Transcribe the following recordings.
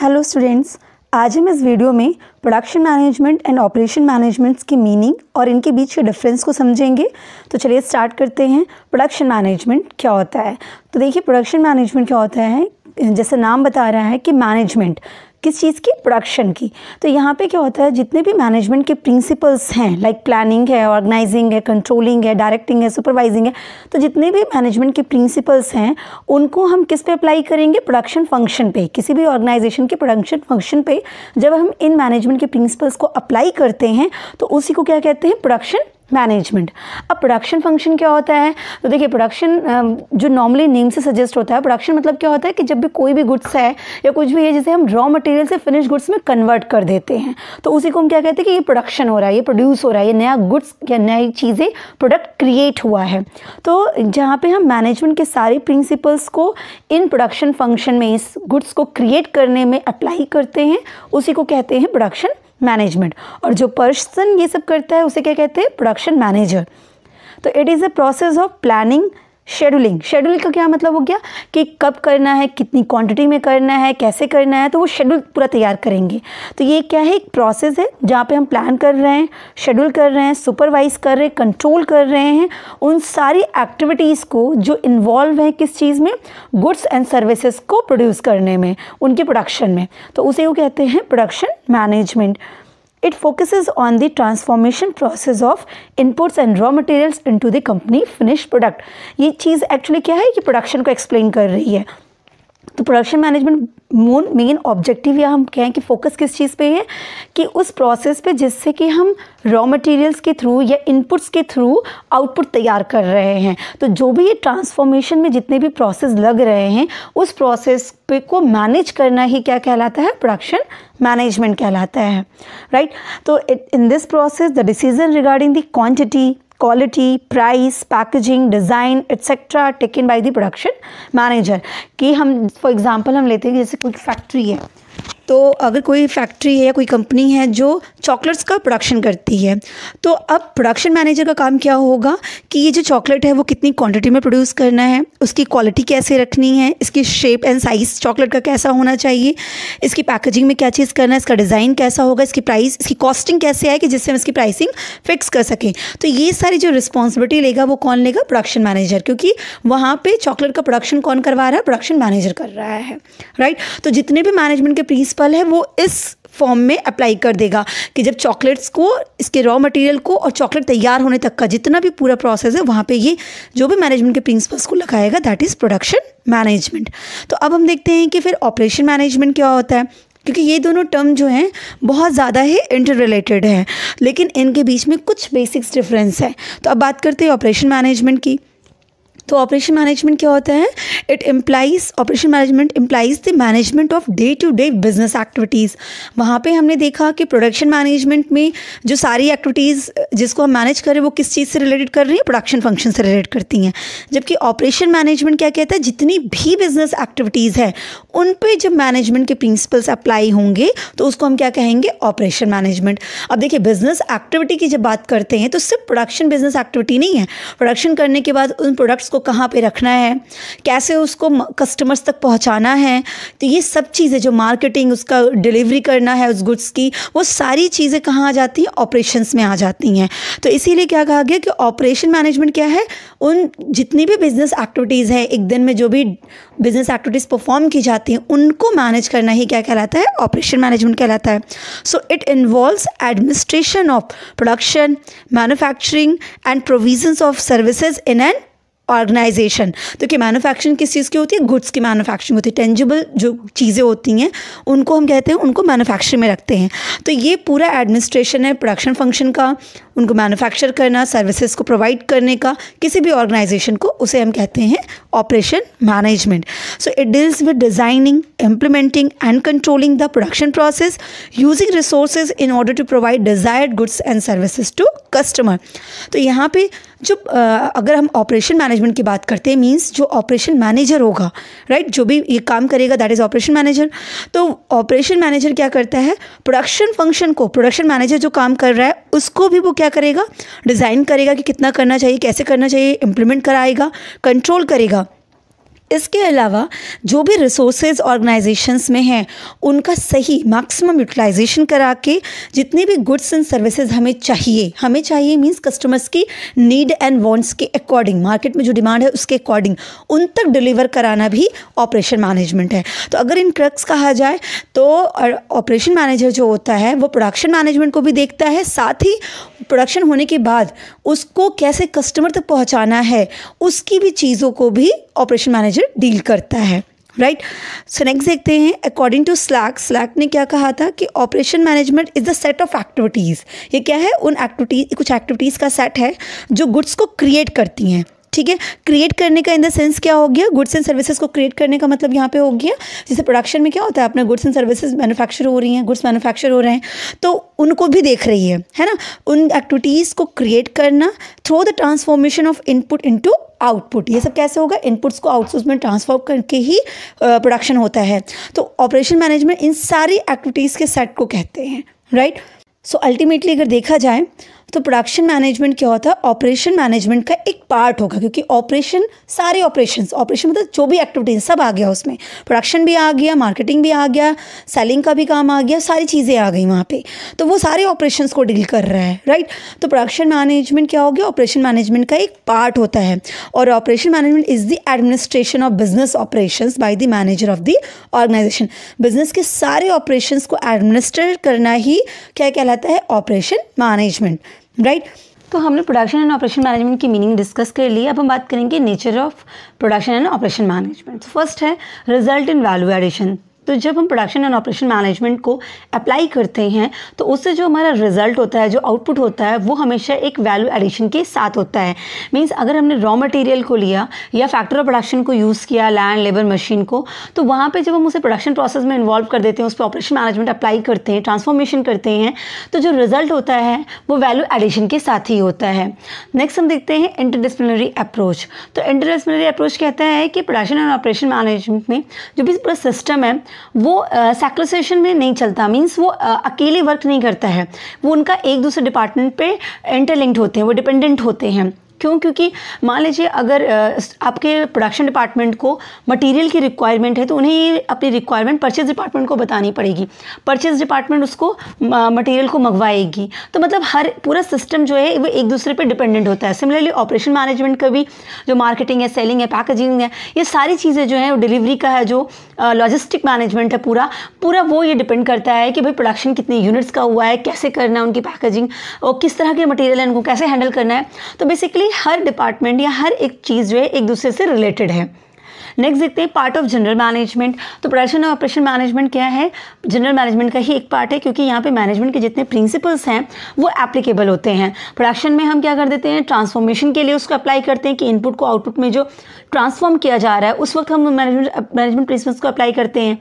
Hello students आज हम इस वीडियो में production management and operation managements की मीनिंग और इनके बीच के डिफरेंस को समझेंगे तो चलिए स्टार्ट करते हैं प्रोडक्शन मैनेजमेंट क्या होता है तो देखिए प्रोडक्शन मैनेजमेंट क्या होता है जैसे नाम बता रहा है कि मैनेजमेंट किस चीज़ की प्रोडक्शन की तो यहाँ पे क्या होता है जितने भी मैनेजमेंट के प्रिंसिपल्स हैं लाइक प्लानिंग है ऑर्गेनाइजिंग है कंट्रोलिंग है डायरेक्टिंग है सुपरवाइजिंग है तो जितने भी मैनेजमेंट के प्रिंसिपल्स हैं उनको हम किस पे अप्लाई करेंगे प्रोडक्शन फंक्शन पे किसी भी ऑर्गेनाइजेशन के प्रोडक्शन फंक्शन पे जब हम इन मैनेजमेंट के प्रिंसिपल्स को अप्लाई करते हैं तो उसी को क्या कहते हैं प्रोडक्शन मैनेजमेंट अब प्रोडक्शन फंक्शन क्या होता है तो देखिए प्रोडक्शन जो नॉर्मली नेम से सजेस्ट होता है प्रोडक्शन मतलब क्या होता है कि जब भी कोई भी गुड्स है या कुछ भी है जिसे हम रॉ मटेरियल से फिनिश गुड्स में कन्वर्ट कर देते हैं तो उसी को हम क्या कहते हैं कि ये प्रोडक्शन हो रहा है ये प्रोड्यूस हो रहा है ये नया गुड्स या नई चीज़ें प्रोडक्ट क्रिएट हुआ है तो जहाँ पर हम मैनेजमेंट के सारे प्रिंसिपल्स को इन प्रोडक्शन फंक्शन में इस गुड्स को क्रिएट करने में अप्लाई करते हैं उसी को कहते हैं प्रोडक्शन मैनेजमेंट और जो पर्सन ये सब करता है उसे क्या कहते हैं प्रोडक्शन मैनेजर तो it is a process of planning scheduling schedule का क्या मतलब हो गया कि कब करना है कितनी क्वांटिटी में करना है कैसे करना है तो वो शेड्यूल पूरा तैयार करेंगे तो ये क्या है एक प्रोसेस है जहाँ पे हम प्लान कर रहे हैं शेड्यूल कर रहे हैं सुपरवाइज कर रहे हैं कंट्रोल कर रहे हैं उन सारी एक्टिविटीज़ को जो इन्वॉल्व हैं किस चीज़ में गुड्स एंड सर्विसेज को प्रोड्यूस करने में उनके प्रोडक्शन में तो उसे वो कहते हैं production management It focuses on the transformation process of inputs and raw materials into the company finished product. ये चीज़ actually क्या है ये production को explain कर रही है तो प्रोडक्शन मैनेजमेंट मोन मेन ऑब्जेक्टिव या हम कहें कि फोकस किस चीज़ पे है कि उस प्रोसेस पे जिससे कि हम रॉ मटेरियल्स के थ्रू या इनपुट्स के थ्रू आउटपुट तैयार कर रहे हैं तो जो भी ये ट्रांसफॉर्मेशन में जितने भी प्रोसेस लग रहे हैं उस प्रोसेस पे को मैनेज करना ही क्या कहलाता है प्रोडक्शन मैनेजमेंट कहलाता है राइट right? तो in this process the decision regarding the quantity quality price packaging design etcetera taken by the production manager कि हम फॉर एग्जांपल हम लेते हैं जैसे कोई फैक्ट्री है तो अगर कोई फैक्ट्री है या कोई कंपनी है जो चॉकलेट्स का प्रोडक्शन करती है तो अब प्रोडक्शन मैनेजर का काम क्या होगा कि ये जो चॉकलेट है वो कितनी क्वांटिटी में प्रोड्यूस करना है उसकी क्वालिटी कैसे रखनी है इसकी शेप एंड साइज़ चॉकलेट का कैसा होना चाहिए इसकी पैकेजिंग में क्या चीज़ करना है इसका डिज़ाइन कैसा होगा इसकी प्राइस इसकी कॉस्टिंग कैसे आए कि जिससे हम इसकी प्राइसिंग फिक्स कर सकें तो ये सारी जो रिस्पॉन्सिबिलिटी लेगा वो कौन लेगा प्रोडक्शन मैनेजर क्योंकि वहाँ पर चॉकलेट का प्रोडक्शन कौन करवा रहा है प्रोडक्शन मैनेजर कर रहा है राइट तो जितने भी मैनेजमेंट के प्रीस प्रिंसिपल है वो इस फॉर्म में अप्लाई कर देगा कि जब चॉकलेट्स को इसके रॉ मटेरियल को और चॉकलेट तैयार होने तक का जितना भी पूरा प्रोसेस है वहाँ पे ये जो भी मैनेजमेंट के प्रिंसिपल्स को लगाएगा दैट इज़ प्रोडक्शन मैनेजमेंट तो अब हम देखते हैं कि फिर ऑपरेशन मैनेजमेंट क्या होता है क्योंकि ये दोनों टर्म जो हैं बहुत ज़्यादा ही इंटर रिलेटेड है लेकिन इनके बीच में कुछ बेसिक्स डिफरेंस है तो अब बात करते हैं ऑपरेशन मैनेजमेंट की तो ऑपरेशन मैनेजमेंट क्या होता है it implies operation management implies the management of day to day business activities वहाँ पे हमने देखा कि प्रोडक्शन मैनेजमेंट में जो सारी एक्टिविटीज़ जिसको हम मैनेज कर रहे हैं वो किस चीज़ से रिलेटेड कर रही हैं प्रोडक्शन फंक्शन से रिलेट करती हैं जबकि ऑपरेशन मैनेजमेंट क्या कहता है जितनी भी बिजनेस एक्टिविटीज़ है उन पे जब मैनेजमेंट के प्रिंसिपल्स अप्लाई होंगे तो उसको हम क्या कहेंगे ऑपरेशन मैनेजमेंट अब देखिए बिजनेस एक्टिविटी की जब बात करते हैं तो सिर्फ प्रोडक्शन बिजनेस एक्टिविटी नहीं है प्रोडक्शन करने के बाद उन प्रोडक्ट्स को कहाँ पे रखना है कैसे उसको कस्टमर्स तक पहुँचाना है तो ये सब चीज़ें जो मार्केटिंग उसका डिलीवरी करना है उस गुड्स की वो सारी चीज़ें कहाँ आ जाती हैं ऑपरेशन में आ जाती हैं तो इसीलिए क्या कहा गया कि ऑपरेशन मैनेजमेंट क्या है उन जितनी भी बिजनेस एक्टिविटीज़ हैं एक दिन में जो भी बिजनेस एक्टिविटीज़ परफॉर्म की जाती जाती हैं उनको मैनेज करना ही क्या कहलाता है ऑपरेशन मैनेजमेंट कहलाता है so it involves administration of production manufacturing and provisions of services in an organization तो कि मैनुफैक्चरिंग किस चीज़ की होती है गुड्स की मैनुफैक्चरिंग होती है टेंजिबल जो चीज़ें होती हैं उनको हम कहते हैं उनको मैनुफैक्चरिंग में रखते हैं तो ये पूरा एडमिनिस्ट्रेशन है प्रोडक्शन फंक्शन का उनको मैन्युफैक्चर करना सर्विसेज को प्रोवाइड करने का किसी भी ऑर्गेनाइजेशन को उसे हम कहते हैं operation management so it deals with designing implementing and controlling the production process using resources in order to provide desired goods and services to customer तो यहाँ पे जो अगर हम ऑपरेशन मैनेजमेंट की बात करते हैं मींस जो ऑपरेशन मैनेजर होगा राइट जो भी ये काम करेगा दैट इज़ ऑपरेशन मैनेजर तो ऑपरेशन मैनेजर क्या करता है प्रोडक्शन फंक्शन को प्रोडक्शन मैनेजर जो काम कर रहा है उसको भी वो क्या क्या करेगा डिज़ाइन करेगा कि कितना करना चाहिए कैसे करना चाहिए इम्प्लीमेंट कराएगा कंट्रोल करेगा इसके अलावा जो भी रिसोर्सेज ऑर्गेनाइजेशंस में हैं उनका सही मैक्सिमम यूटिलाइजेशन करा के जितने भी गुड्स एंड सर्विसेज हमें चाहिए हमें चाहिए मींस कस्टमर्स की नीड एंड वांट्स के अकॉर्डिंग मार्केट में जो डिमांड है उसके अकॉर्डिंग उन तक डिलीवर कराना भी ऑपरेशन मैनेजमेंट है तो अगर इन ट्रक्स कहा जाए तो ऑपरेशन मैनेजर जो होता है वो प्रोडक्शन मैनेजमेंट को भी देखता है साथ ही प्रोडक्शन होने के बाद उसको कैसे कस्टमर तक पहुँचाना है उसकी भी चीज़ों को भी ऑपरेशन मैनेजर मैनेजर डील करता है राइट सो नेक्स्ट देखते हैं अकॉर्डिंग टू स्लैक स्लैक ने क्या कहा था कि operation management is the set of activities ये क्या है उन एक्टिविटीज कुछ एक्टिविटीज़ का सेट है जो गुड्स को क्रिएट करती हैं ठीक है क्रिएट करने का इन द सेंस क्या हो गया गुड्स एंड सर्विसेज को क्रिएट करने का मतलब यहाँ पे हो गया जैसे प्रोडक्शन में क्या होता है अपने गुड्स एंड सर्विसेज मैन्युफैक्चर हो रही हैं गुड्स मैन्युफैक्चर हो रहे हैं तो उनको भी देख रही है है ना उन एक्टिविटीज़ को क्रिएट करना through the transformation of input into output ये सब कैसे होगा इनपुट्स को आउटसोर्स में ट्रांसफॉर्म करके ही प्रोडक्शन होता है तो ऑपरेशन मैनेजमेंट इन सारी एक्टिविटीज़ के सेट को कहते हैं राइट सो अल्टीमेटली अगर देखा जाए तो प्रोडक्शन मैनेजमेंट क्या होता है ऑपरेशन मैनेजमेंट का एक पार्ट होगा क्योंकि ऑपरेशन सारे ऑपरेशन ऑपरेशन मतलब जो भी एक्टिविटीज सब आ गया उसमें प्रोडक्शन भी आ गया मार्केटिंग भी आ गया सेलिंग का भी काम आ गया सारी चीज़ें आ गई वहाँ पे तो वो सारे ऑपरेशन को डील कर रहा है राइट तो प्रोडक्शन मैनेजमेंट क्या हो गया ऑपरेशन मैनेजमेंट का एक पार्ट होता है और operation management is the administration of business operation by the manager of the organization business के सारे ऑपरेशन को एडमिनिस्ट्रेट करना ही क्या कहलाता है ऑपरेशन मैनेजमेंट राइट तो हमने प्रोडक्शन एंड ऑपरेशन मैनेजमेंट की मीनिंग डिस्कस कर ली अब हम बात करेंगे nature of production and operation management first है रिजल्ट इन वैल्यू एडिशन तो जब हम प्रोडक्शन एंड ऑपरेशन मैनेजमेंट को अप्लाई करते हैं तो उससे जो हमारा रिजल्ट होता है जो आउटपुट होता है वो हमेशा एक वैल्यू एडिशन के साथ होता है मीन्स अगर हमने रॉ मटेरियल को लिया या फैक्ट्री ऑफ प्रोडक्शन को यूज़ किया लैंड लेबर मशीन को तो वहाँ पर जब हम उसे प्रोडक्शन प्रोसेस में इन्वॉल्व कर देते हैं उस पर ऑपरेशन मैनेजमेंट अप्लाई करते हैं ट्रांसफॉर्मेशन करते हैं तो जो रिजल्ट होता है वो वैल्यू एडिशन के साथ ही होता है नेक्स्ट हम देखते हैं इंटरडिसप्लिनरी अप्रोच तो इंटरडिसप्लिनरी अप्रोच कहता है कि प्रोडक्शन एंड ऑपरेशन मैनेजमेंट में जो भी पूरा सिस्टम है वो सेक्लोसेशन में नहीं चलता मीन्स वो uh, अकेले वर्क नहीं करता है वो उनका एक दूसरे डिपार्टमेंट पे इंटरलिंक्ड होते हैं वो डिपेंडेंट होते हैं क्यों क्योंकि मान लीजिए अगर आपके प्रोडक्शन डिपार्टमेंट को मटेरियल की रिक्वायरमेंट है तो उन्हें अपनी रिक्वायरमेंट परचेज डिपार्टमेंट को बतानी पड़ेगी परचेज डिपार्टमेंट उसको मटेरियल को मंगवाएगी तो मतलब हर पूरा सिस्टम जो है वो एक दूसरे पर डिपेंडेंट होता है सिमिलरली ऑपरेशन मैनेजमेंट का भी जो मार्केटिंग है सेलिंग है पैकेजिंग है ये सारी चीज़ें जो है डिलीवरी का है जो लॉजिस्टिक मैनेजमेंट है पूरा पूरा वो ये डिपेंड करता है कि भाई प्रोडक्शन कितने यूनिट्स का हुआ है कैसे करना है उनकी पैकेजिंग और किस तरह के मटेरियल है उनको कैसे हैंडल करना है तो बेसिकली कि हर डिपार्टमेंट या हर एक चीज़ जो है एक दूसरे से रिलेटेड है नेक्स्ट देखते हैं पार्ट ऑफ जनरल मैनेजमेंट तो प्रोडक्शन और ऑपरेशन मैनेजमेंट क्या है जनरल मैनेजमेंट का ही एक पार्ट है क्योंकि यहाँ पे मैनेजमेंट के जितने प्रिंसिपल्स हैं वो एप्लीकेबल होते हैं प्रोडक्शन में हम क्या कर देते हैं ट्रांसफॉर्मेशन के लिए उसको अप्लाई करते हैं कि इनपुट को आउटपुट में जो ट्रांसफॉर्म किया जा रहा है उस वक्त हम मैनेजमेंट मैनेजमेंट प्रिंसिपल्स को अप्लाई करते हैं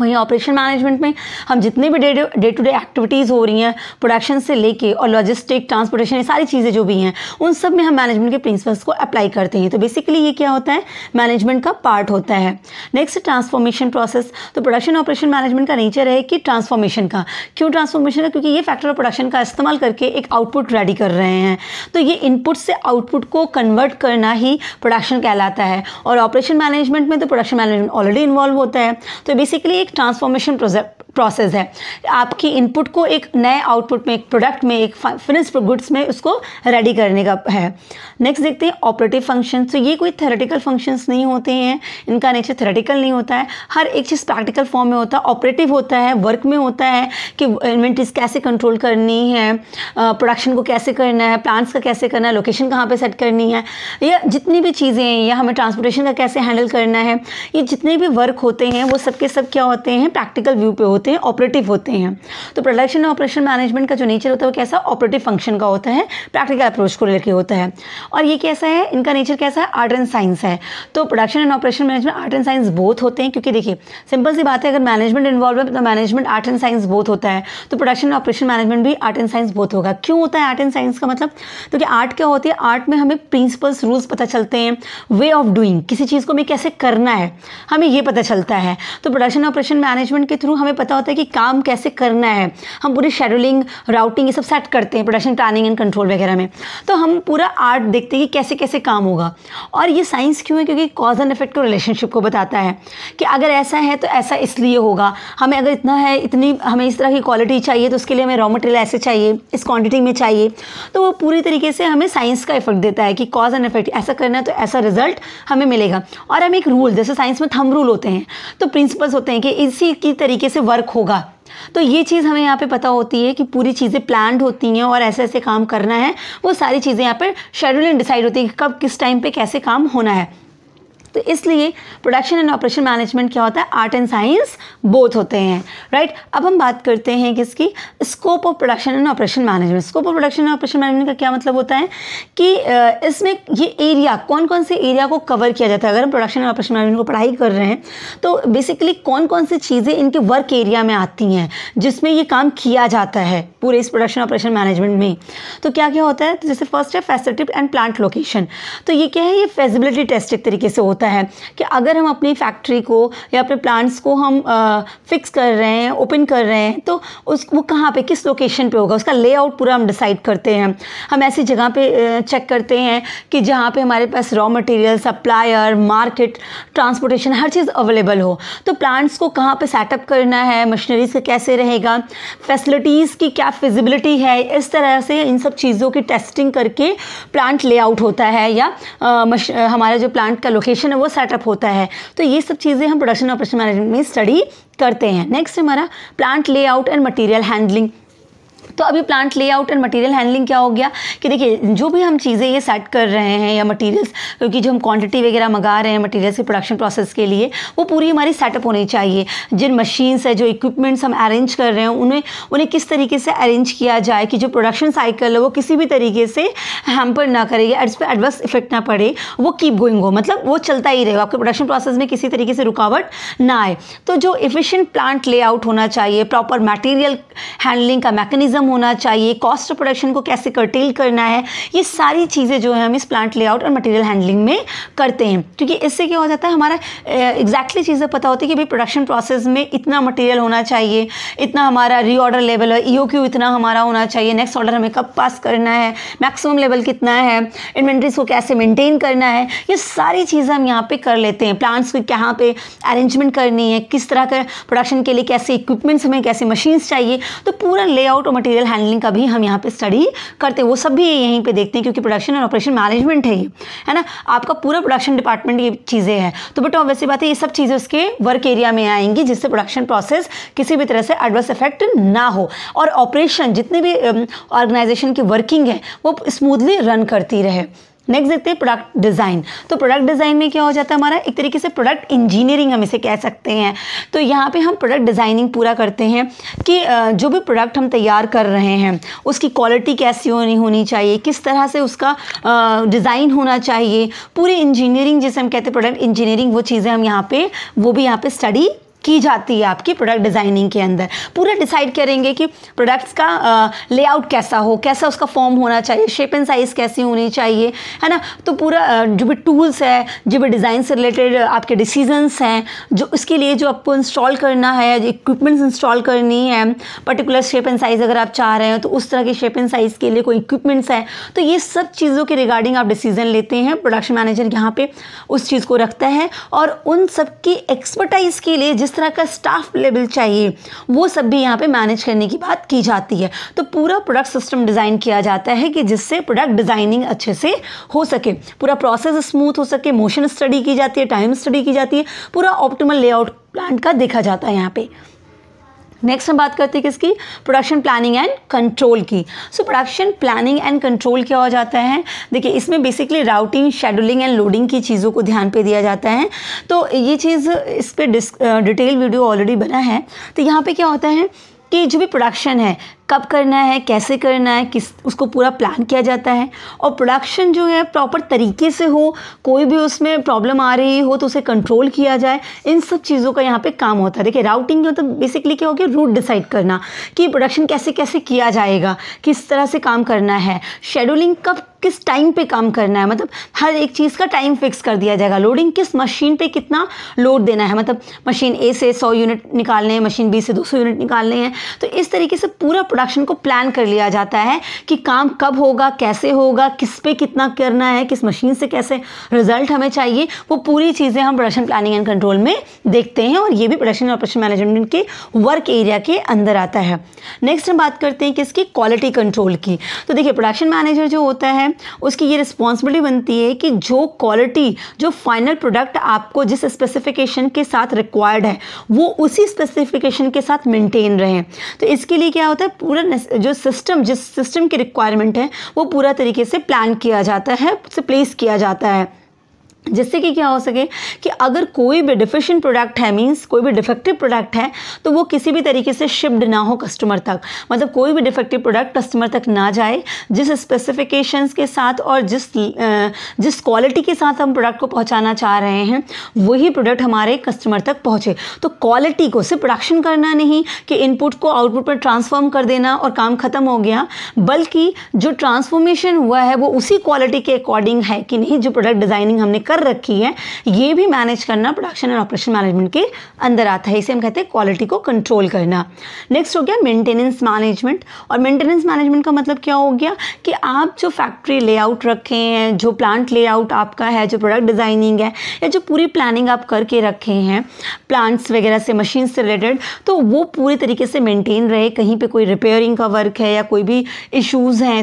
वहीं ऑपरेशन मैनेजमेंट में हम जितने भी day day to day activities हो रही हैं प्रोडक्शन से लेके और लॉजिस्टिक ट्रांसपोर्टेशन ये सारी चीज़ें जो भी हैं उन सब में हम मैनेजमेंट के प्रिंसिपल्स को अप्लाई करते हैं तो बेसिकली ये क्या होता है मैनेजमेंट का पार्ट होता है नेक्स्ट ट्रांसफॉर्मेशन प्रोसेस तो प्रोडक्शन ऑपरेशन मैनेजमेंट का नेचर है कि ट्रांसफॉर्मेशन का क्यों ट्रांसफॉर्मेशन का क्योंकि ये फैक्टर ऑफ प्रोडक्शन का इस्तेमाल करके एक आउटपुट रेडी कर रहे हैं तो ये इनपुट से आउटपुट को कन्वर्ट करना ही प्रोडक्शन कहलाता है और ऑपरेशन मैनेजमेंट में तो प्रोडक्शन मैनेजमेंट ऑलरेडी इन्वॉल्व होता है तो बेसिकली ट्रांसफॉर्मेशन प्रोसेस प्रोसेस है आपकी इनपुट को एक नए आउटपुट में एक प्रोडक्ट में एक फिनिश गुड्स में उसको रेडी करने का है नेक्स्ट देखते हैं ऑपरेटिव फंक्शन तो ये कोई थेरेटिकल फंक्शंस नहीं होते हैं इनका नेचर थेरेटिकल नहीं होता है हर एक चीज़ प्रैक्टिकल फॉर्म में होता है ऑपरेटिव होता है वर्क में होता है कि इन्वेंट्रीज कैसे कंट्रोल करनी है प्रोडक्शन को कैसे करना है प्लांट्स का कैसे करना है लोकेशन कहाँ पर सेट करनी है या जितनी भी चीज़ें हैं या हमें ट्रांसपोर्टेशन का कैसे हैंडल करना है ये जितने भी वर्क होते हैं वो सब के सब क्या होते हैं प्रैक्टिकल व्यू पे होते हैं होते हैं ऑपरेटिव होते हैं तो प्रोडक्शन और ऑपरेशन मैनेजमेंट का जो नेचर होता है वो कैसा ऑपरेटिव फंक्शन का होता है प्रैक्टिकल अप्रोच को लेकर होता है और ये कैसा है इनका नेचर कैसा है आर्ट एंड साइंस है तो production and operation management art and science both होते हैं क्योंकि देखिए सिंपल सी बात है अगर मैनेजमेंट इन्वॉल्व है तो management art and science both होता है तो प्रोडक्शन एंड ऑपरेशन मैनेजमेंट भी आर्ट एंड साइंस बोथ होगा क्यों होता है आर्ट एंड साइंस का मतलब क्योंकि तो आर्ट क्या होती है आर्ट में हमें प्रिंसिपल्स रूल्स पता चलते हैं वे ऑफ डूइंग किसी चीज़ को हमें कैसे करना है हमें ये पता चलता है तो प्रोडक्शन ऑपरेशन मैनेजमेंट के थ्रू हमें पता होता है कि काम कैसे करना है हम पूरी शेड्यूलिंग राउटिंग ये सब सेट करते हैं प्रोडक्शन प्लानिंग एंड कंट्रोल वगैरह में तो हम पूरा आर्ट देखते हैं कि कैसे कैसे काम होगा और ये साइंस क्यों है क्योंकि कॉज एंड इफेक्ट को रिलेशनशिप को बताता है कि अगर ऐसा है तो ऐसा इसलिए होगा हमें अगर इतना है इतनी हमें इस तरह की क्वालिटी चाहिए तो उसके लिए हमें रॉ मटेरियल ऐसे चाहिए इस क्वान्टिटी में चाहिए तो वो पूरी तरीके से हमें साइंस का इफेक्ट देता है कि कॉज एंड इफेक्ट ऐसा करना है तो ऐसा रिजल्ट हमें मिलेगा और हम एक रूल जैसे साइंस में थम रूल होते हैं तो प्रिंसिपल्स होते हैं कि इसी की तरीके से वर्क वर्क होगा तो ये चीज़ हमें यहाँ पे पता होती है कि पूरी चीज़ें प्लान्ड होती हैं और ऐसे ऐसे काम करना है वो सारी चीज़ें यहाँ पर शेड्यूल डिसाइड होती है कि कब किस टाइम पे कैसे काम होना है तो इसलिए प्रोडक्शन एंड ऑपरेशन मैनेजमेंट क्या होता है आर्ट एंड साइंस बोथ होते हैं राइट right? अब हम बात करते हैं किसकी scope of production and operation management scope of production and operation management का क्या मतलब होता है कि इसमें ये एरिया कौन कौन से एरिया को कवर किया जाता है अगर हम प्रोडक्शन एंड ऑपरेशन मैनेजमेंट को पढ़ाई कर रहे हैं तो बेसिकली कौन कौन सी चीज़ें इनके वर्क एरिया में आती हैं जिसमें ये काम किया जाता है पूरे इस प्रोडक्शन ऑपरेशन मैनेजमेंट में तो क्या क्या होता है तो जैसे फर्स्ट है फैसिलिटी एंड प्लांट लोकेशन तो ये क्या है ये फेजिबिलिटी टेस्ट एक तरीके से होता है कि अगर हम अपनी फैक्ट्री को या अपने प्लांट्स को हम फिक्स कर रहे हैं ओपन कर रहे हैं तो उस वो कहाँ पर किस लोकेशन पर होगा उसका लेआउट पूरा हम डिसाइड करते हैं हम ऐसी जगह पर चेक करते हैं कि जहाँ पर हमारे पास raw material supplier market transportation हर चीज़ अवेलेबल हो तो प्लांट्स को कहाँ पर सेटअप करना है मशीनरीज का कैसे रहेगा फैसिलिटीज़ की क्या क्या फिजिबिलिटी है इस तरह से इन सब चीज़ों की टेस्टिंग करके प्लांट लेआउट होता है या हमारा जो प्लांट का लोकेशन है वो सेटअप होता है तो ये सब चीज़ें हम प्रोडक्शन ऑपरेशन मैनेजमेंट में स्टडी करते हैं नेक्स्ट हमारा plant layout and material handling तो अभी plant layout and material handling क्या हो गया कि देखिए जो भी हम चीज़ें ये सेट कर रहे हैं या मटेरियल्स क्योंकि जो हम क्वांटिटी वगैरह मंगा रहे हैं मटेरियल्स के प्रोडक्शन प्रोसेस के लिए वो पूरी हमारी सेटअप होनी चाहिए जिन मशीन्स है जो इक्विपमेंट्स हम अरेंज कर रहे हैं उन्हें उन्हें किस तरीके से अरेंज किया जाए कि जो प्रोडक्शन साइकिल है वो किसी भी तरीके से हैम्पर ना या इस पर एडवर्स इफेक्ट ना पड़े वो कीप गोइंग हो मतलब वो चलता ही रहेगा आपके प्रोडक्शन प्रोसेस में किसी तरीके से रुकावट ना आए तो जो इफिशियंट प्लांट लेआउट होना चाहिए प्रॉपर मटेरियल हैंडलिंग का मैकेनिज्म होना चाहिए कॉस्ट ऑफ प्रोडक्शन को कैसे कर्टेल करना है ये सारी चीज़ें जो है हम इस प्लांट लेआउट और मटेरियल हैंडलिंग में करते हैं क्योंकि तो इससे क्या हो जाता है हमारा एग्जैक्टली चीज़ें पता होती है कि भाई प्रोडक्शन प्रोसेस में इतना मटेरियल होना चाहिए इतना हमारा रीऑर्डर लेवल है ई e इतना हमारा होना चाहिए नेक्स्ट ऑर्डर हमें कब पास करना है मैक्सिमम लेवल कितना है इन्वेंट्रीज को कैसे मेंटेन करना है ये सारी चीज़ें हम यहाँ पे कर लेते हैं प्लांट्स को कहाँ पे अरेंजमेंट करनी है किस तरह का प्रोडक्शन के लिए कैसे इक्विपमेंट्स हमें कैसे मशीन्स चाहिए तो पूरा लेआउट और मटेरियल मटेरियल हैंडलिंग का भी हम यहाँ पे स्टडी करते हैं वो सब भी यहीं पे देखते हैं क्योंकि प्रोडक्शन एंड ऑपरेशन मैनेजमेंट है ये है ना आपका पूरा प्रोडक्शन डिपार्टमेंट ये चीज़ें हैं तो बट ऑब्वियस बात है ये सब चीज़ें उसके वर्क एरिया में आएंगी जिससे प्रोडक्शन प्रोसेस किसी भी तरह से एडवर्स इफेक्ट ना हो और ऑपरेशन जितने भी ऑर्गेनाइजेशन um, की वर्किंग है वो स्मूथली रन करती रहे नेक्स्ट देखते हैं प्रोडक्ट डिज़ाइन तो प्रोडक्ट डिज़ाइन में क्या हो जाता है हमारा एक तरीके से प्रोडक्ट इंजीनियरिंग हम इसे कह सकते हैं तो यहाँ पे हम प्रोडक्ट डिज़ाइनिंग पूरा करते हैं कि जो भी प्रोडक्ट हम तैयार कर रहे हैं उसकी क्वालिटी कैसी होनी होनी चाहिए किस तरह से उसका डिज़ाइन होना चाहिए पूरी इंजीनियरिंग जिसे हम कहते हैं प्रोडक्ट इंजीनियरिंग वो चीज़ें हम यहाँ पर वो भी यहाँ पर स्टडी की जाती है आपकी प्रोडक्ट डिज़ाइनिंग के अंदर पूरा डिसाइड करेंगे कि प्रोडक्ट्स का लेआउट कैसा हो कैसा उसका फॉर्म होना चाहिए शेप एंड साइज़ कैसी होनी चाहिए है ना तो पूरा जो भी टूल्स है जो भी डिज़ाइन से रिलेटेड आपके डिसीजंस हैं जो उसके लिए जो आपको इंस्टॉल करना है इक्विपमेंट्स इंस्टॉल करनी है पर्टिकुलर शेप एंड साइज़ अगर आप चाह रहे हो तो उस तरह की शेप एंड साइज़ के लिए कोई इक्विपमेंट्स हैं तो ये सब चीज़ों के रिगार्डिंग आप डिसीजन लेते हैं प्रोडक्शन मैनेजर यहाँ पे उस चीज़ को रखता है और उन सब की एक्सपर्टाइज़ के लिए जिस तरह का स्टाफ लेवल चाहिए वो सब भी यहाँ पे मैनेज करने की बात की जाती है तो पूरा प्रोडक्ट सिस्टम डिज़ाइन किया जाता है कि जिससे प्रोडक्ट डिज़ाइनिंग अच्छे से हो सके पूरा प्रोसेस स्मूथ हो सके मोशन स्टडी की जाती है टाइम स्टडी की जाती है पूरा ऑप्टिमल लेआउट प्लांट का देखा जाता है यहाँ पे नेक्स्ट हम बात करते हैं किसकी प्रोडक्शन प्लानिंग एंड कंट्रोल की so production planning and control क्या हो जाता है देखिए इसमें basically routing scheduling and loading की चीज़ों को ध्यान पे दिया जाता है तो ये चीज़ इस पर डिटेल वीडियो ऑलरेडी बना है तो यहाँ पे क्या होता है कि जो भी प्रोडक्शन है कब करना है कैसे करना है किस उसको पूरा प्लान किया जाता है और प्रोडक्शन जो है प्रॉपर तरीके से हो कोई भी उसमें प्रॉब्लम आ रही हो तो उसे कंट्रोल किया जाए इन सब चीज़ों का यहाँ पे काम होता है देखिए राउटिंग मतलब बेसिकली क्या हो गया रूट डिसाइड करना कि प्रोडक्शन कैसे कैसे किया जाएगा किस तरह से काम करना है शेड्यूलिंग कब किस टाइम पे काम करना है मतलब हर एक चीज़ का टाइम फिक्स कर दिया जाएगा लोडिंग किस मशीन पे कितना लोड देना है मतलब मशीन ए से 100 यूनिट निकालने हैं मशीन बी से 200 यूनिट निकालने हैं तो इस तरीके से पूरा प्रोडक्शन को प्लान कर लिया जाता है कि काम कब होगा कैसे होगा किस पे कितना करना है किस मशीन से कैसे रिजल्ट हमें चाहिए वो पूरी चीज़ें हम प्रोडक्शन प्लानिंग एंड कंट्रोल में देखते हैं और ये भी प्रोडक्शन और प्रोडक्शन मैनेजमेंट के वर्क एरिया के अंदर आता है नेक्स्ट हम बात करते हैं किसकी क्वालिटी कंट्रोल की तो देखिए प्रोडक्शन मैनेजर जो होता है उसकी ये रिस्पॉन्सिबिलिटी बनती है कि जो क्वालिटी जो फाइनल प्रोडक्ट आपको जिस स्पेसिफिकेशन के साथ रिक्वायर्ड है वो उसी स्पेसिफिकेशन के साथ मेंटेन रहे तो इसके लिए क्या होता है पूरा जो सिस्टम जिस सिस्टम की रिक्वायरमेंट है वो पूरा तरीके से प्लान किया जाता है प्लेस किया जाता है जिससे कि क्या हो सके कि अगर कोई भी डिफिशेंट प्रोडक्ट है मींस कोई भी डिफेक्टिव प्रोडक्ट है तो वो किसी भी तरीके से शिप्ड ना हो कस्टमर तक मतलब कोई भी डिफेक्टिव प्रोडक्ट कस्टमर तक ना जाए जिस स्पेसिफिकेशंस के साथ और जिस जिस क्वालिटी के साथ हम प्रोडक्ट को पहुंचाना चाह रहे हैं वही प्रोडक्ट हमारे कस्टमर तक पहुँचे तो क्वालिटी को सिर्फ प्रोडक्शन करना नहीं कि इनपुट को आउटपुट पर ट्रांसफॉर्म कर देना और काम ख़त्म हो गया बल्कि जो ट्रांसफॉर्मेशन हुआ है वो उसी क्वालिटी के अकॉर्डिंग है कि नहीं जो प्रोडक्ट डिज़ाइनिंग हमने कर कर रखी है ये भी मैनेज करना प्रोडक्शन एंड ऑपरेशन मैनेजमेंट के अंदर आता है इसे हम कहते हैं क्वालिटी को कंट्रोल करना नेक्स्ट हो गया मेंटेनेंस मैनेजमेंट और मेंटेनेंस मैनेजमेंट का मतलब क्या हो गया कि आप जो फैक्ट्री लेआउट रखे हैं जो प्लांट लेआउट आपका है जो प्रोडक्ट डिज़ाइनिंग है या जो पूरी प्लानिंग आप करके रखे हैं प्लांट्स वगैरह से मशीन से रिलेटेड तो वो पूरे तरीके से मेंटेन रहे कहीं पे कोई रिपेयरिंग का वर्क है या कोई भी इश्यूज़ हैं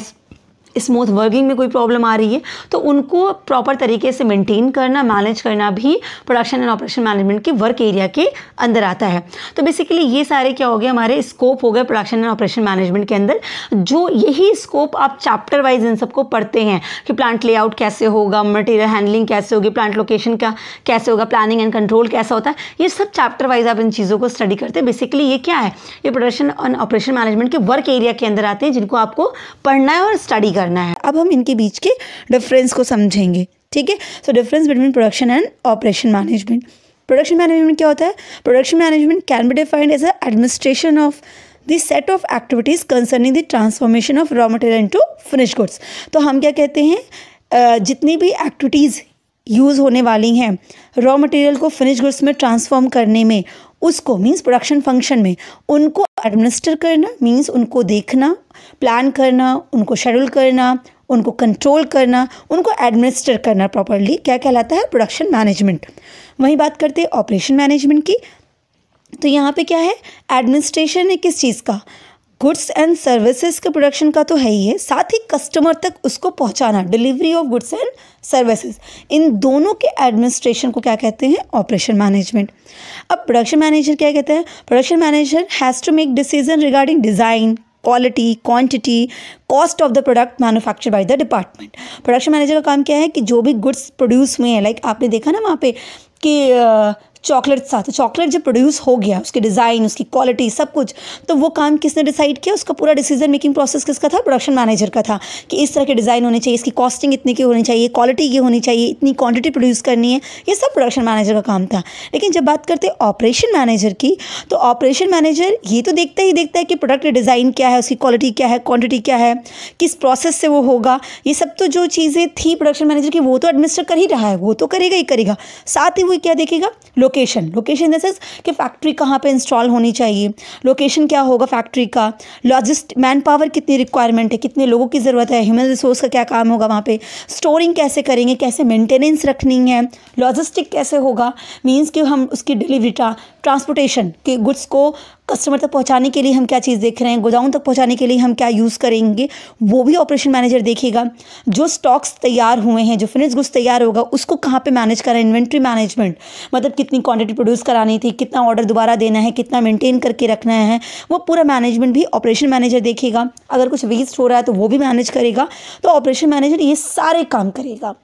स्मूथ वर्किंग में कोई प्रॉब्लम आ रही है तो उनको प्रॉपर तरीके से मेंटेन करना मैनेज करना भी प्रोडक्शन एंड ऑपरेशन मैनेजमेंट के वर्क एरिया के अंदर आता है तो बेसिकली ये सारे क्या हो गए हमारे स्कोप हो गए प्रोडक्शन एंड ऑपरेशन मैनेजमेंट के अंदर जो यही स्कोप आप चैप्टर वाइज इन सबको पढ़ते हैं कि प्लांट लेआउट कैसे होगा मटेरियल हैंडलिंग कैसे होगी प्लांट लोकेशन का कैसे होगा प्लानिंग एंड कंट्रोल कैसा होता है ये सब चैप्टर वाइज आप इन चीज़ों को स्टडी करते हैं बेसिकली ये क्या है ये प्रोडक्शन एंड ऑपरेशन मैनेजमेंट के वर्क एरिया के अंदर आते हैं जिनको आपको पढ़ना है और स्टडी करना करना है अब हम इनके बीच के डिफरेंस को समझेंगे ठीक है so difference between production and operation management production management क्या होता है production management can be defined as a administration of the set of activities concerning the transformation of raw material into finish goods तो हम क्या कहते हैं जितनी भी एक्टिविटीज़ यूज़ होने वाली हैं रॉ मटेरियल को फिनिश गुड्स में ट्रांसफॉर्म करने में उसको मीन्स प्रोडक्शन फंक्शन में उनको एडमिनिस्टर करना मीन्स उनको देखना प्लान करना उनको शेड्यूल करना उनको कंट्रोल करना उनको एडमिनिस्टर करना प्रॉपरली क्या कहलाता है प्रोडक्शन मैनेजमेंट वहीं बात करते हैं ऑपरेशन मैनेजमेंट की तो यहाँ पे क्या है एडमिनिस्ट्रेशन है किस चीज़ का गुड्स एंड सर्विसेज के प्रोडक्शन का तो है ही है साथ ही कस्टमर तक उसको पहुँचाना delivery of goods and services इन दोनों के एडमिनिस्ट्रेशन को क्या कहते हैं ऑपरेशन मैनेजमेंट अब प्रोडक्शन मैनेजर क्या कहते हैं production manager has to make decision regarding design quality quantity cost of the product manufacture by the department production manager का काम क्या है कि जो भी गुड्स प्रोड्यूस हुए हैं लाइक आपने देखा ना वहाँ पे कि चॉकलेट था तो चॉकलेट जब प्रोड्यूस हो गया उसके डिज़ाइन उसकी क्वालिटी सब कुछ तो वो काम किसने डिसाइड किया उसका पूरा डिसीजन मेकिंग प्रोसेस किसका था प्रोडक्शन मैनेजर का था कि इस तरह के डिज़ाइन होने चाहिए इसकी कॉस्टिंग इतनी की होनी चाहिए क्वालिटी की होनी चाहिए इतनी क्वांटिटी प्रोड्यूस करनी है ये सब प्रोडक्शन मैनेजर का काम था लेकिन जब बात करते ऑपरेशन मैनेजर की तो ऑपरेशन मैनेजर ये तो देखता ही देखता है कि प्रोडक्ट डिज़ाइन क्या है उसकी क्वालिटी क्या है क्वांटिटी क्या है किस प्रोसेस से वो होगा ये सब तो जो चीज़ें थी प्रोडक्शन मैनेजर की वो तो एडमिनिस्टर कर ही रहा है वो तो करेगा ही करेगा साथ ही वो क्या देखेगा लोग लोकेशन लोकेशन इन सेंस कि फैक्ट्री कहाँ पे इंस्टॉल होनी चाहिए लोकेशन क्या होगा फैक्ट्री का लॉजिस्ट मैन पावर कितनी रिक्वायरमेंट है कितने लोगों की ज़रूरत है ह्यूमन रिसोर्स का क्या काम होगा वहाँ पे स्टोरिंग कैसे करेंगे कैसे मेंटेनेंस रखनी है लॉजिस्टिक कैसे होगा मीन्स कि हम उसकी डिलीवरी ट्रांसपोर्टेशन के गुड्स को कस्टमर तक पहुंचाने के लिए हम क्या चीज़ देख रहे हैं गोदाउन तक पहुंचाने के लिए हम क्या यूज़ करेंगे वो भी ऑपरेशन मैनेजर देखेगा जो स्टॉक्स तैयार हुए हैं जो फिनिश गुड्स तैयार होगा उसको कहाँ पे मैनेज करा इन्वेंट्री मैनेजमेंट मतलब कितनी क्वांटिटी प्रोड्यूस करानी थी कितना ऑर्डर दोबारा देना है कितना मेनटेन करके रखना है वो पूरा मैनेजमेंट भी ऑपरेशन मैनेजर देखेगा अगर कुछ वेस्ट हो रहा है तो वो भी मैनेज करेगा तो ऑपरेशन मैनेजर ये सारे काम करेगा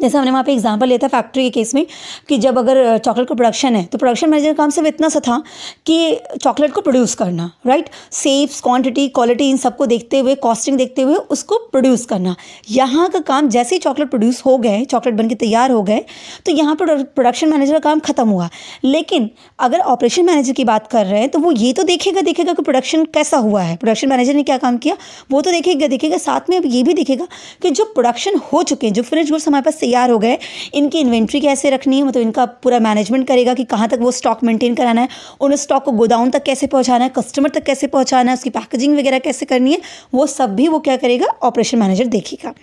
जैसे हमने वहाँ पे एग्जांपल लिया था फैक्ट्री के केस में कि जब अगर चॉकलेट का प्रोडक्शन है तो प्रोडक्शन मैनेजर का काम सिर्फ इतना सा था कि चॉकलेट को प्रोड्यूस करना राइट सेफ्स क्वांटिटी क्वालिटी इन सबको देखते हुए कॉस्टिंग देखते हुए उसको प्रोड्यूस करना यहाँ का काम जैसे ही चॉकलेट प्रोड्यूस हो गए चॉकलेट बन के तैयार हो गए तो यहाँ पर प्रोडक्शन मैनेजर का काम ख़त्म हुआ लेकिन अगर ऑपरेशन मैनेजर की बात कर रहे हैं तो वो ये तो देखेगा देखेगा कि प्रोडक्शन कैसा हुआ है प्रोडक्शन मैनेजर ने क्या काम किया वो तो देखेगा देखेगा साथ में अब ये भी देखेगा कि जो प्रोडक्शन हो चुके हैं जो फिनिश गुड्स हमारे पास तैयार हो गए इनकी इन्वेंट्री कैसे रखनी है मतलब इनका पूरा मैनेजमेंट करेगा कि कहाँ तक वो स्टॉक मेंटेन कराना है उन स्टॉक को गोदाउन तक कैसे पहुँचाना है कस्टमर तक कैसे पहुँचाना है उसकी पैकेजिंग वगैरह कैसे करनी है वो सब भी वो क्या करेगा ऑपरेशन मैनेजर देखेगा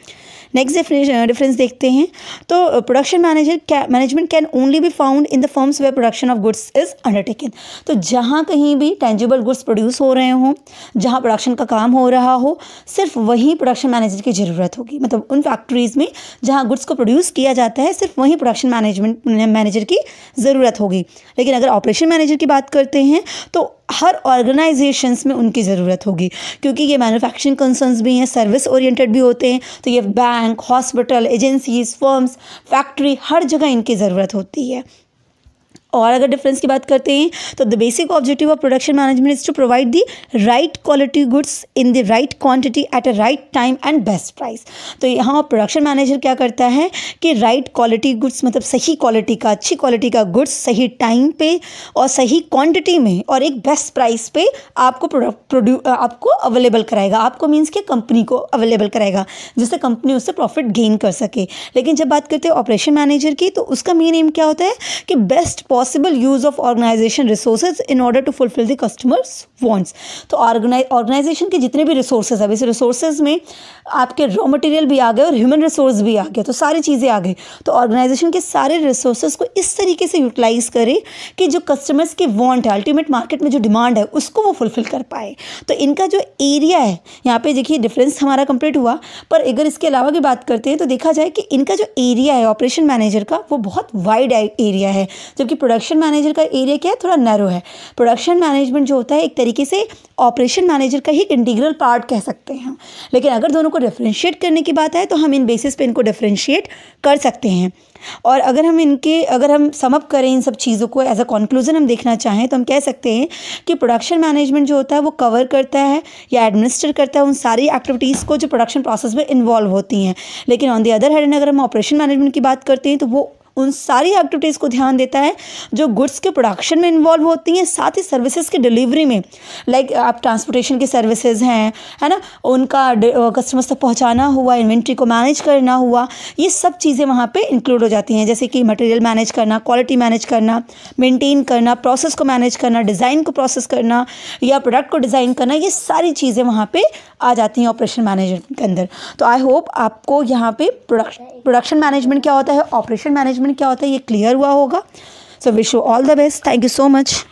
नेक्स्ट डिफरेंस uh, देखते हैं तो production manager management can only be found in the forms way production of goods is undertaken तो जहाँ कहीं भी टेंजिबल गुड्स प्रोड्यूस हो रहे हों जहाँ प्रोडक्शन का काम हो रहा हो सिर्फ वहीं प्रोडक्शन मैनेजर की ज़रूरत होगी मतलब उन फैक्ट्रीज़ में जहाँ गुड्स को प्रोड्यूस किया जाता है सिर्फ वहीं प्रोडक्शन मैनेजमेंट मैनेजर की ज़रूरत होगी लेकिन अगर ऑपरेशन मैनेजर की बात करते हैं तो हर ऑर्गेनाइजेशंस में उनकी ज़रूरत होगी क्योंकि ये मैन्युफैक्चरिंग कंसर्न्स भी हैं सर्विस ओरिएंटेड भी होते हैं तो ये bank bank hospital agencies firms factory हर जगह इनकी ज़रूरत होती है और अगर डिफरेंस की बात करते हैं तो the basic objective of production management is to provide the right quality goods in the right quantity at a right time and best price तो यहाँ प्रोडक्शन मैनेजर क्या करता है कि राइट क्वालिटी गुड्स मतलब सही क्वालिटी का अच्छी क्वालिटी का गुड्स सही टाइम पे और सही क्वांटिटी में और एक बेस्ट प्राइस पे आपको प्रोड्यू आपको अवेलेबल कराएगा आपको मीन्स के कंपनी को अवेलेबल कराएगा जिससे कंपनी उससे प्रॉफिट गेन कर सके लेकिन जब बात करते हैं ऑपरेशन मैनेजर की तो उसका मेन एम क्या होता है कि best possible use of organisation resource in order to fulfil the customers wants तो ऑर्गेनाइजेशन के जितने भी रिसोर्सेज अब इस रिसोर्सेज में आपके रॉ मटेरियल भी आ गए और ह्यूमन रिसोर्स भी आ गए तो सारी चीज़ें आ गई तो ऑर्गेनाइजेशन के सारे रिसोर्सेज को इस तरीके से यूटिलाइज करे कि जो कस्टमर्स की वॉन्ट है अल्टीमेट मार्केट में जो डिमांड है उसको वो फुलफिल कर पाए तो इनका जो एरिया है यहाँ पे देखिए डिफरेंस हमारा कंप्लीट हुआ पर अगर इसके अलावा भी बात करते हैं तो देखा जाए कि इनका जो एरिया है ऑपरेशन मैनेजर का वो बहुत वाइड एरिया है जबकि प्रोडक्शन मैनेजर का एरिया क्या है थोड़ा नैरो है प्रोडक्शन मैनेजमेंट जो होता है एक तरीके से ऑपरेशन मैनेजर का ही इंटीग्रल पार्ट कह सकते हैं लेकिन अगर दोनों को डिफ्रेंशिएट करने की बात है तो हम इन बेसिस पे इनको डिफ्रेंशिएट कर सकते हैं और अगर हम इनके अगर हम समअप करें इन सब चीज़ों को एज अ कंक्लूजन हम देखना चाहें तो हम कह सकते हैं कि प्रोडक्शन मैनेजमेंट जो होता है वो कवर करता है या एडमिनिस्टर करता है उन सारी एक्टिविटीज़ को जो प्रोडक्शन प्रोसेस में इन्वॉल्व होती हैं लेकिन ऑन दी अदर हैंड अगर हम ऑपरेशन मैनेजमेंट की बात करते हैं तो वो उन सारी एक्टिविटीज़ को ध्यान देता है जो गुड्स के प्रोडक्शन में इन्वॉल्व होती हैं साथ ही सर्विसेज के डिलीवरी में लाइक like, आप ट्रांसपोर्टेशन की सर्विसेज हैं है ना उनका कस्टमर्स तक पहुंचाना हुआ इन्वेंट्री को मैनेज करना हुआ ये सब चीज़ें वहाँ पे इंक्लूड हो जाती हैं जैसे कि मटेरियल मैनेज करना क्वालिटी मैनेज करना मेनटेन करना प्रोसेस को मैनेज करना डिज़ाइन को प्रोसेस करना या प्रोडक्ट को डिज़ाइन करना ये सारी चीज़ें वहाँ पर आ जाती हैं ऑपरेशन मैनेजमेंट के अंदर तो आई होप आपको यहाँ पर प्रोडक्शन मैनेजमेंट क्या होता है ऑपरेशन मैनेजमेंट स्टेटमेंट क्या होता है ये क्लियर हुआ होगा so wish you all the best thank you so much